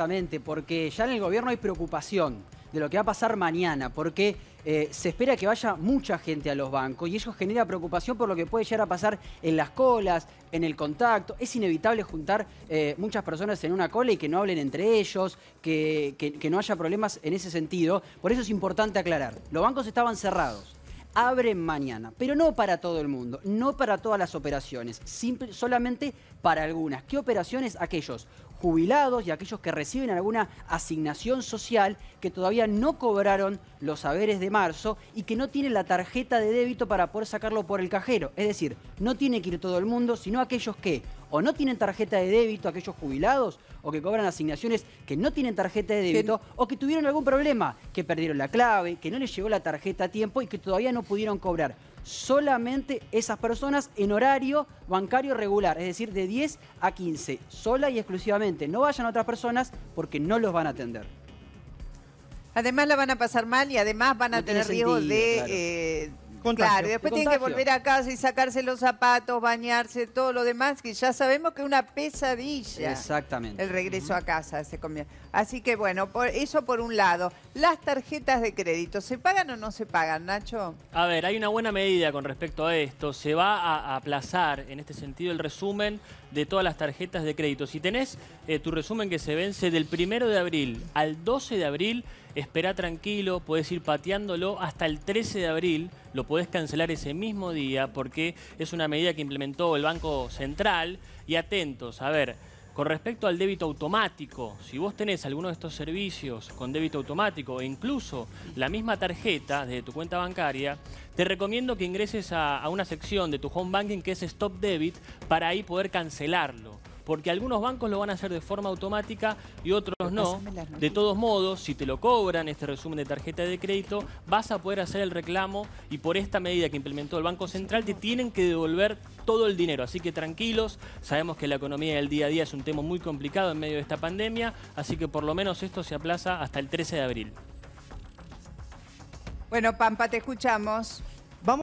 Exactamente, porque ya en el gobierno hay preocupación de lo que va a pasar mañana, porque eh, se espera que vaya mucha gente a los bancos y eso genera preocupación por lo que puede llegar a pasar en las colas, en el contacto. Es inevitable juntar eh, muchas personas en una cola y que no hablen entre ellos, que, no haya problemas en ese sentido. Por eso es importante aclarar, los bancos estaban cerrados abren mañana, pero no para todo el mundo, no para todas las operaciones, solamente para algunas. ¿Qué operaciones? Aquellos jubilados y aquellos que reciben alguna asignación social que todavía no cobraron los haberes de marzo y que no tienen la tarjeta de débito para poder sacarlo por el cajero. Es decir, no tiene que ir todo el mundo, sino aquellos que o no tienen tarjeta de débito, aquellos jubilados, o que cobran asignaciones que no tienen tarjeta de débito, o que tuvieron algún problema, que perdieron la clave, que no les llegó la tarjeta a tiempo y que todavía no pudieron cobrar solamente esas personas en horario bancario regular, es decir, de 10 a 15, sola y exclusivamente. No vayan otras personas porque no los van a atender. Además la van a pasar mal y además van a tener riesgo de... Eh, Claro, después tiene que volver a casa y sacarse los zapatos, bañarse, todo lo demás, que ya sabemos que es una pesadilla. Exactamente. El regreso a casa se Así que bueno, por eso por un lado. Las tarjetas de crédito, ¿se pagan o no se pagan, Nacho? A ver, hay una buena medida con respecto a esto. Se va a aplazar, en este sentido, el resumen de todas las tarjetas de crédito. Si tenés eh, tu resumen que se vence del primero de abril al 12 de abril, espera tranquilo, puedes ir pateándolo hasta el 13 de abril lo podés cancelar ese mismo día porque es una medida que implementó el Banco Central. Y atentos, a ver, con respecto al débito automático, si vos tenés alguno de estos servicios con débito automático e incluso la misma tarjeta de tu cuenta bancaria, te recomiendo que ingreses a, a una sección de tu home banking que es Stop Debit para ahí poder cancelarlo porque algunos bancos lo van a hacer de forma automática y otros no. De todos modos, si te lo cobran este resumen de tarjeta de crédito, vas a poder hacer el reclamo y por esta medida que implementó el Banco Central te tienen que devolver todo el dinero. Así que tranquilos, sabemos que la economía del día a día es un tema muy complicado en medio de esta pandemia, así que por lo menos esto se aplaza hasta el 13 de abril. Bueno, Pampa, te escuchamos.